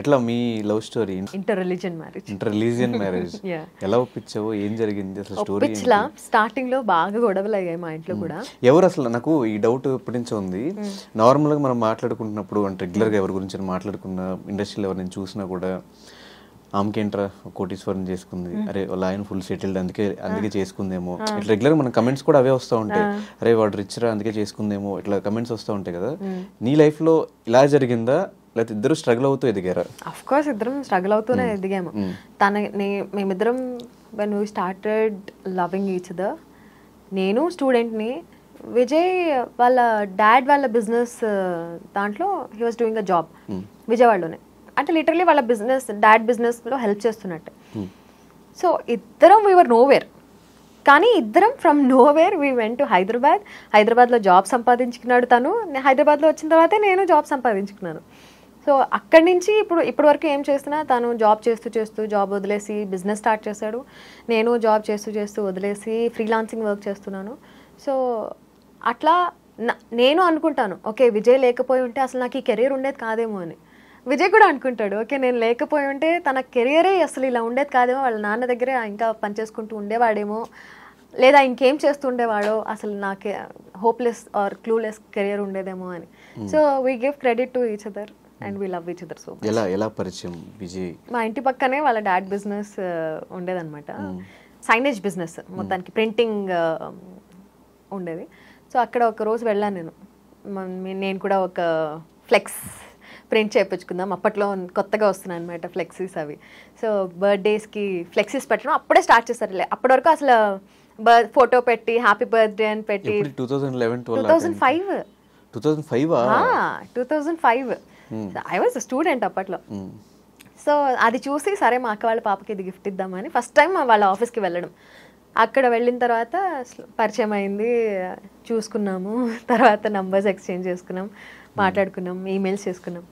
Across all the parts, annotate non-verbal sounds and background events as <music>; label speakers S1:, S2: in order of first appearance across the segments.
S1: ఎట్లా మీ love story
S2: inter religion marriage inter
S1: religion marriage ఎలా ఒప్పించావు ఏం జరిగింది అసలు స్టోరీ ఒప్పించలా
S2: స్టార్టింగ్ లో బాగా గొడవలు అయ్యాయి మా ఇంట్లో కూడా
S1: ఎవరు అసలు నాకు ఈ డౌట్ ఎప్పటి నుంచి ఉంది నార్మల్ గా మనం మాట్లాడుకుంటున్నప్పుడు అంటే రెగ్యులర్ గా ఎవరి గురించి మాట్లాడుకున్న ఇండస్ట్రీలో ఎవరిని చూసినా కూడా ఆమెకేంట్రా కోటీశ్వరం చేసుకుంది అరే వాళ్ళ ఆయన ఫుల్ సెటిల్డ్ అందుకే అందుకే చేసుకుందేమో ఇట్లా రెగ్యులర్ మన కమెంట్స్ కూడా అవే వస్తూ ఉంటాయి అరే వాడు రిచ్ రా అందుకే చేసుకుందేమో ఇట్లా కమెంట్స్ వస్తూ ఉంటాయి కదా నీ లైఫ్లో ఇలా జరిగిందా లేకపోతే ఇద్దరు స్ట్రగుల్ అవుతూ ఎదిగారా
S2: అఫ్ కోర్స్ ఇద్దరం స్ట్రగుల్ అవుతూనే hmm. ఎదిగాము hmm. తనని మేమిద్దరం when we started loving each other నేను స్టూడెంట్ని విజయ్ వాళ్ళ డాడ్ వాళ్ళ బిజినెస్ uh, దాంట్లో he was doing a job విజయవాడలోనే అంటే లిటరలీ వాళ్ళ బిజినెస్ డాడ్ బిజినెస్లో హెల్ప్ చేస్తున్నట్టు సో ఇద్దరం వీవర్ నోవేర్ కానీ ఇద్దరం from nowhere we went to Hyderabad హైదరాబాద్లో జాబ్ సంపాదించుకున్నాడు తను హైదరాబాద్లో వచ్చిన తర్వాతే నేను జాబ్ సంపాదించుకున్నాను సో అక్కడి నుంచి ఇప్పుడు ఇప్పటి వరకు ఏం చేసినా తను జాబ్ చేస్తూ చేస్తూ జాబ్ వదిలేసి బిజినెస్ స్టార్ట్ చేశాడు నేను జాబ్ చేస్తూ చేస్తూ వదిలేసి ఫ్రీలాన్సింగ్ వర్క్ చేస్తున్నాను సో అట్లా నేను అనుకుంటాను ఓకే విజయ్ లేకపోయి ఉంటే అసలు నాకు ఈ కెరీర్ ఉండేది కాదేమో అని విజయ్ కూడా అనుకుంటాడు ఓకే నేను లేకపోయి ఉంటే తన కెరియరే అసలు ఇలా ఉండేది కాదేమో వాళ్ళ నాన్న దగ్గరే ఇంకా పనిచేసుకుంటూ ఉండేవాడేమో లేదా ఇంకేం చేస్తుండేవాడో అసలు నాకు హోప్లెస్ ఆర్ క్లూలెస్ కెరియర్ ఉండేదేమో అని hmm. So we give credit to each other and we love each other so ఎలా
S1: ఎలా పరిచయం విజయ్
S2: మా ఇంటి పక్కనే వాళ్ళ డాడ్ బిజినెస్ ఉండేదన్నమాట సైనేజ్ బిజినెస్ మొత్తానికి ప్రింటింగ్ ఉండేది సో అక్కడ ఒక రోజు వెళ్ళాను నేను నేను కూడా ఒక ఫ్లెక్స్ ప్రింట్ చేయించుకుందాం అప్పట్లో కొత్తగా వస్తున్నాయి అనమాట ఫ్లెక్సీస్ అవి సో బర్త్డేస్కి ఫ్లెక్సీస్ పెట్టడం అప్పుడే స్టార్ట్ చేస్తారు అప్పటి వరకు అసలు బర్త్ ఫోటో పెట్టి హ్యాపీ బర్త్డే అని పెట్టి
S1: two thousand five two thousand five
S2: two thousand five I was student అప్పట్లో సో hmm. అది చూసి సరే మా అక్క వాళ్ళ పాపకి ఇది గిఫ్ట్ ఇద్దామని ఫస్ట్ టైం వాళ్ళ ఆఫీస్కి వెళ్ళడం అక్కడ వెళ్ళిన తర్వాత పరిచయం అయింది చూసుకున్నాము <laughs> తర్వాత నంబర్స్ ఎక్స్చేంజ్ చేసుకున్నాం hmm. మాట్లాడుకున్నాం ఈమెయిల్స్ చేసుకున్నాం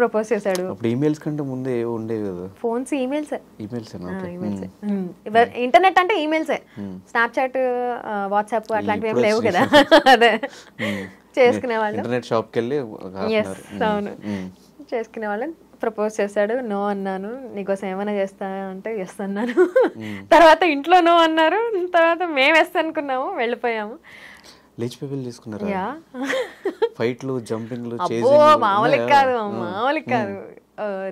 S2: ప్రపోజ్ hmm. చేశాడు అప్పుడు
S1: ఈమెయిల్స్ కంటే ముందే ఉండేవి కదా
S2: ఫోన్స్ ఈమెయిల్స్ ఈమెయిల్స్ ఇంటర్నెట్ అంటే ఈమెయిల్సే స్నాప్చాట్ వాట్సాప్ అట్లాంటివి ఏం లేవు కదా <laughs> అదే చేసుకునే వాళ్ళు ఇంటర్నెట్ కి వెళ్ళి అవును చేసుకునే వాళ్ళు ప్రపోజ్ చేశాడు నో అన్నాను నీకోసం ఏమైనా చేస్తా అంటే ఎస్ అన్నాను
S1: <laughs>
S2: తర్వాత ఇంట్లో నో అన్నారు తర్వాత మేము ఎస్ అనుకున్నాము వెళ్ళిపోయాము
S1: లేచిపోయి తీసుకున్నారు ఫైట్లు జంపింగ్లు మామూలుగా కాదు మామూలుగా కాదు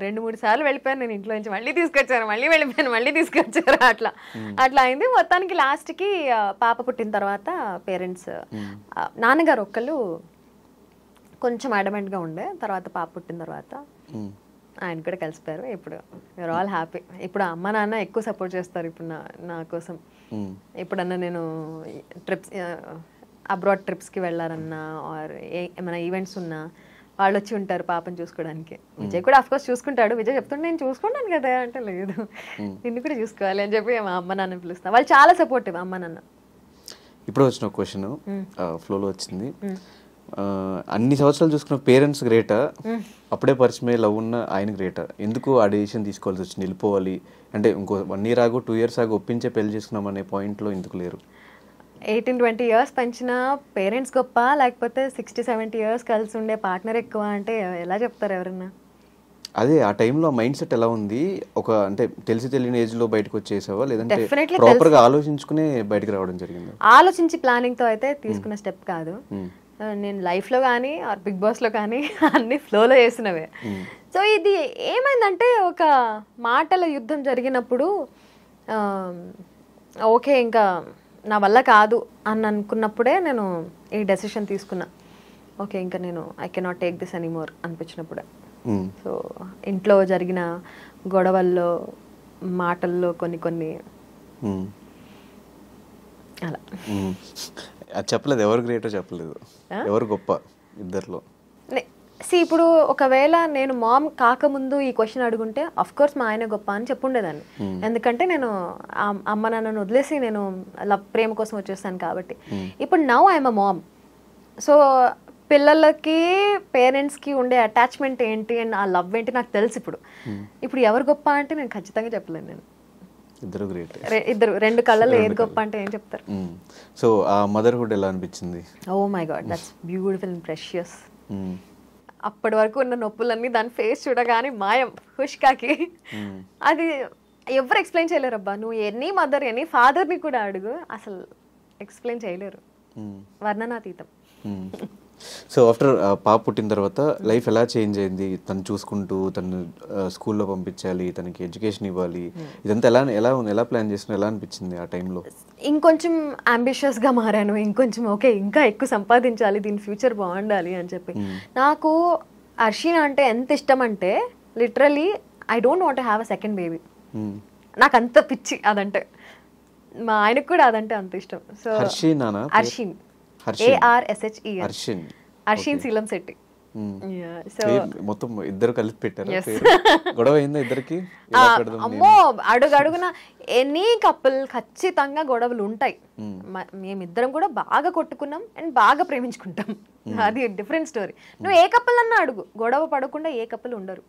S2: రెండు మూడు సార్లు వెళ్ళిపోయాను నేను ఇంట్లో నుంచి మళ్ళీ తీసుకొచ్చారు మళ్ళీ వెళ్ళిపోయాను మళ్ళీ తీసుకొచ్చారు అట్లా అట్లా అయింది మొత్తానికి లాస్ట్కి పాప పుట్టిన తర్వాత పేరెంట్స్ నాన్నగారు ఒక్కళ్ళు కొంచెం అడమెంట్గా ఉండే తర్వాత పాప పుట్టిన తర్వాత ఆయన కూడా కలిసిపోయారు ఇప్పుడు యూఆర్ ఆల్ హ్యాపీ ఇప్పుడు అమ్మ నాన్న ఎక్కువ సపోర్ట్ చేస్తారు ఇప్పుడు నా నా కోసం ఎప్పుడన్నా నేను ట్రిప్స్ అబ్రాడ్ ట్రిప్స్కి వెళ్ళారన్నా ఆర్ ఏమైనా ఈవెంట్స్ ఉన్నా వాళ్ళు వచ్చి ఉంటారు పాపం చూసుకోవడానికి విజయ్ కూడా అఫ్కోర్స్ చూసుకుంటాడు విజయ్ చెప్తుంటే నేను చూసుకుంటాను కదా అంటే లేదు నిన్ను కూడా చూసుకోవాలి అని చెప్పి మా అమ్మ నాన్న పిలుస్తాను వాళ్ళు చాలా సపోర్టివ్ అమ్మ నాన్న
S1: ఇప్పుడు వచ్చిన క్వశ్చన్ ఫ్లోలో వచ్చింది అన్ని సంవత్సరాలు చూసుకున్న పేరెంట్స్ గ్రేటా అప్పుడే పరిచయమే లవ్ ఉన్న ఆయన గ్రేటా ఎందుకు ఆ డెసిషన్ తీసుకోవాల్సి వచ్చింది వెళ్ళిపోవాలి అంటే ఇంకో వన్ ఇయర్ ఆగో టూ ఇయర్స్ ఆగో ఒప్పించే పెళ్లి చేసుకున్నాం అనే పాయింట్లో ఎందుకు లేరు
S2: ఎయిటీన్ ట్వంటీ ఇయర్స్ పెంచిన పేరెంట్స్ గొప్ప లేకపోతే సిక్స్టీ సెవెంటీ ఇయర్స్ కలిసి ఉండే పార్ట్నర్ ఎక్కువ అంటే ఎలా చెప్తారు ఎవరన్నా
S1: అదే ఆ టైంలో మైండ్ సెట్ ఎలా ఉంది ఒక అంటే తెలిసి తెలియని ఏజ్ లో బయటకు వచ్చేసావా లేదంటే ప్రాపర్ గా ఆలోచించుకునే బయటకు రావడం జరిగింది
S2: ఆలోచించి ప్లానింగ్ తో అయితే hmm. తీసుకున్న స్టెప్ కాదు hmm. నేను లైఫ్ లో కానీ ఆర్ బిగ్ బాస్ లో కానీ <laughs> అన్ని ఫ్లోలో చేసినవే సో hmm. ఇది ఏమైందంటే ఒక మాటల యుద్ధం జరిగినప్పుడు ఓకే ఇంకా నా వల్ల కాదు అని అనుకున్నప్పుడే నేను ఈ డెసిషన్ తీసుకున్నా ఓకే ఇంకా నేను I cannot take this anymore అనిపించినప్పుడే సో hmm. ఇంట్లో జరిగిన గొడవల్లో మాటల్లో కొన్ని కొన్ని
S1: hmm. అలా hmm. చెప్పలేదు ఎవరు గ్రేటో చెప్పలేదు ఎవరు గొప్ప ఇద్దరిలో
S2: సి ఇప్పుడు ఒకవేళ నేను మామ్ కాకముందు ఈ క్వశ్చన్ అడుగుంటే అఫ్ కోర్స్ మా ఆయన గొప్ప అని చెప్పుండేదాన్ని hmm. ఎందుకంటే నేను అమ్మ నాన్నను వదిలేసి నేను లవ్ ప్రేమ కోసం వచ్చేస్తాను కాబట్టి hmm. ఇప్పుడు now I'm a mom so పిల్లలకి పేరెంట్స్కి ఉండే అటాచ్మెంట్ ఏంటి అండ్ ఆ లవ్ ఏంటి నాకు తెలుసు ఇప్పుడు hmm. ఇప్పుడు ఎవరు గొప్ప అంటే నేను ఖచ్చితంగా చెప్పలేను నేను ఇద్దరు గ్రేట్ ఇద్దరు రెండు కళ్ళలు ఏది గొప్ప అంటే ఏం చెప్తారు
S1: సో ఆ మదర్హుడ్ ఎలా అనిపించింది
S2: oh my god that's beautiful and precious అప్పటి వరకు ఉన్న నొప్పులన్నీ దాని ఫేస్ చూడగానే మాయం హుష్కాకి అది ఎవరు ఎక్స్ప్లెయిన్ చేయలేరు అబ్బా నువ్వు ఎనీ మదర్ ఎనీ ఫాదర్ని కూడా అడుగు అసలు ఎక్స్ప్లెయిన్ చేయలేరు వర్ణనాతీతం
S1: సో ఆఫ్టర్ uh, పాప పుట్టిన తర్వాత లైఫ్ ఎలా చేంజ్ అయింది తను చూసుకుంటూ తను స్కూల్లో uh, పంపించాలి తనకి ఎడ్యుకేషన్ ఇవ్వాలి hmm. ఇదంతా ఎలా ఎలా ఎలా ప్లాన్ చేసిన ఎలా అనిపించింది ఆ టైంలో
S2: ఇంకొంచెం అంబిషియస్గా మారాను ఇంకొంచెం ఓకే ఇంకా ఎక్కువ సంపాదించాలి దీని ఫ్యూచర్ బాగుండాలి అని చెప్పి hmm. నాకు అర్షిన అంటే ఎంత ఇష్టం అంటే literally I don't want have a second baby నాకు అంత పిచ్చి అదంటే మా ఆయనకు కూడా అదంటే అంత ఇష్టం so Arshin A R S H E Arshin Arshin Seelam Shetty hmm.
S1: మొత్తం ఇద్దరు కలిసి పెట్టారు గొడవ అయిందా ఇద్దరికి <laughs> అమ్మో
S2: అడుగడుగున ఎనీ కపుల్ ఖచ్చితంగా గొడవలు ఉంటాయి hmm. మేమిద్దరం కూడా బాగా కొట్టుకున్నాం అండ్ బాగా ప్రేమించుకుంటాం hmm. <laughs> అది డిఫరెంట్ స్టోరీ నువ్వు ఏ కప్పులు అన్నా అడుగు గొడవ పడకుండా ఏ కప్పులు ఉండరు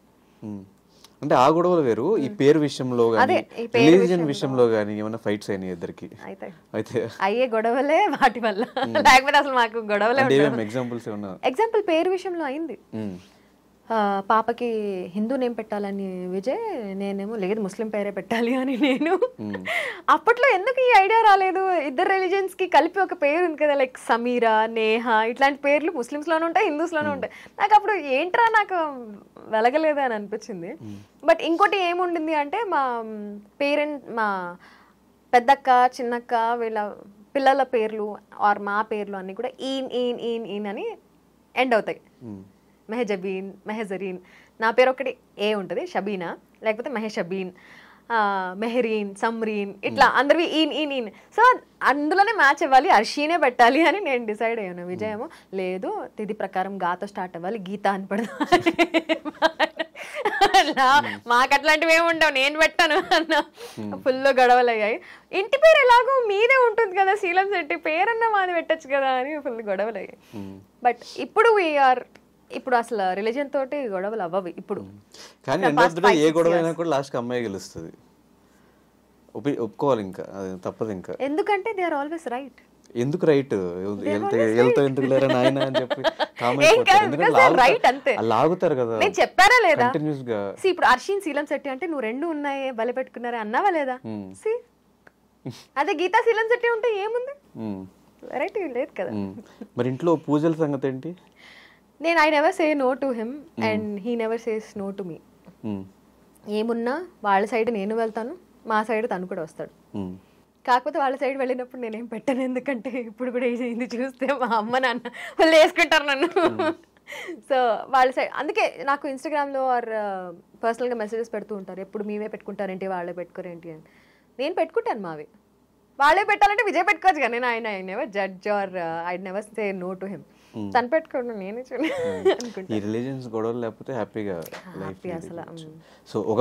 S1: అంటే ఆ గొడవలు వేరు ఈ పేరు విషయంలో రిలీజియన్ విషయంలో గానీ ఏమైనా ఫైట్స్ అయినాయి ఇద్దరికి అయితే
S2: అయ్యే గొడవలే వాటి వల్ల లేకపోతే అసలు మాకు గొడవలే ఎగ్జాంపుల్స్ ఎగ్జాంపుల్ పేరు విషయంలో అయింది పాపకి హిందూ నేమ్ పెట్టాలని విజయ్ నేనేమో లేదు ముస్లిం పేరే పెట్టాలి అని నేను అప్పట్లో ఎందుకు ఈ ఐడియా రాలేదు ఇద్దరు రిలీజన్స్కి కలిపి ఒక పేరు ఉంది కదా లైక్ సమీరా నేహ ఇట్లాంటి పేర్లు ముస్లిమ్స్లోనే ఉంటాయి హిందూస్లోనే ఉంటాయి నాకు అప్పుడు ఏంట్రా నాకు వెలగలేదు అని అనిపించింది బట్ ఇంకోటి ఏముండింది అంటే మా పేరెంట్ మా పెద్దక్క చిన్నక్క వీళ్ళ పిల్లల పేర్లు ఆర్ మా పేర్లు అన్నీ కూడా ఈన్ ఈన్ ఈన్ ఈన్ అని ఎండ్ అవుతాయి మెహజబీన్ మెహజరీన్ నా పేరు ఒకటి ఏ ఉంటుంది షబీనా లేకపోతే మెహషబీన్ మెహరీన్ సమ్రీన్ ఇట్లా అందరివి ఈన్ ఈన్ ఈన్ సో అందులోనే మ్యాచ్ ఇవ్వాలి అర్షీనే పెట్టాలి అని నేను డిసైడ్ అయ్యాను విజయము లేదు తిది ప్రకారం గాతో స్టార్ట్ అవ్వాలి గీత అని పడదా మాకు అట్లాంటివి ఏమి ఉండవు నేను పెట్టాను అన్న ఫుల్ గొడవలు అయ్యాయి ఇంటి పేరు ఎలాగో మీదే ఉంటుంది కదా శీలం శెట్టి పేరన్నా మాది పెట్టచ్చు కదా అని ఫుల్ గొడవలు అయ్యాయి బట్ ఇప్పుడు వీఆర్ ఇప్పుడు అసలు రిలీజన్ తోటి గొడవలు అవ్వవు ఇప్పుడు
S1: కానీ ఎండ్ ఏ గొడవ అయినా కూడా లాస్ట్ అమ్మాయి గెలుస్తుంది ఒప్పుకోవాలి ఇంకా తప్పదు ఇంకా
S2: ఎందుకంటే దే ఆర్ ఆల్వేస్ రైట్
S1: ఎందుకు రైట్ వెళ్తా ఎందుకు లేరా నాయన అని చెప్పి <laughs> కామెంట్ లాగుతారు కదా నేను చెప్పారా లేదా సి
S2: ఇప్పుడు అర్షిన్ శీలం శెట్టి అంటే నువ్వు రెండు ఉన్నాయి బలి పెట్టుకున్నారా అన్నావా లేదా సి అదే గీతా శీలం శెట్టి ఉంటే ఏముంది వెరైటీ లేదు కదా
S1: మరి ఇంట్లో పూజల సంగతి ఏంటి
S2: నేను I never say no to him and he never says no to me ఏమున్నా వాళ్ళ సైడ్ నేను వెళ్తాను మా సైడ్ తను కూడా వస్తాడు hmm. కాకపోతే వాళ్ళ సైడ్ వెళ్ళినప్పుడు నేనేం పెట్టాను ఎందుకంటే ఇప్పుడు కూడా ఇది చూస్తే మా అమ్మ నాన్న వాళ్ళు వేసుకుంటారు నన్ను hmm. సో వాళ్ళ సైడ్ అందుకే నాకు ఇన్స్టాగ్రామ్లో ఆర్ పర్సనల్గా మెసేజెస్ పెడుతూ ఉంటారు ఎప్పుడు మేమే పెట్టుకుంటారేంటి వాళ్ళే పెట్టుకోరేంటి అని నేను పెట్టుకుంటాను మావి వాళ్ళే పెట్టాలంటే విజయ్ పెట్టుకోవచ్చు కానీ నేను ఆయన I never judge or I never say no to him తను పెట్టుకోండి నేనే చూడండి
S1: ఈ రిలీజన్స్ గొడవలు లేకపోతే హ్యాపీగా హ్యాపీ అసలు సో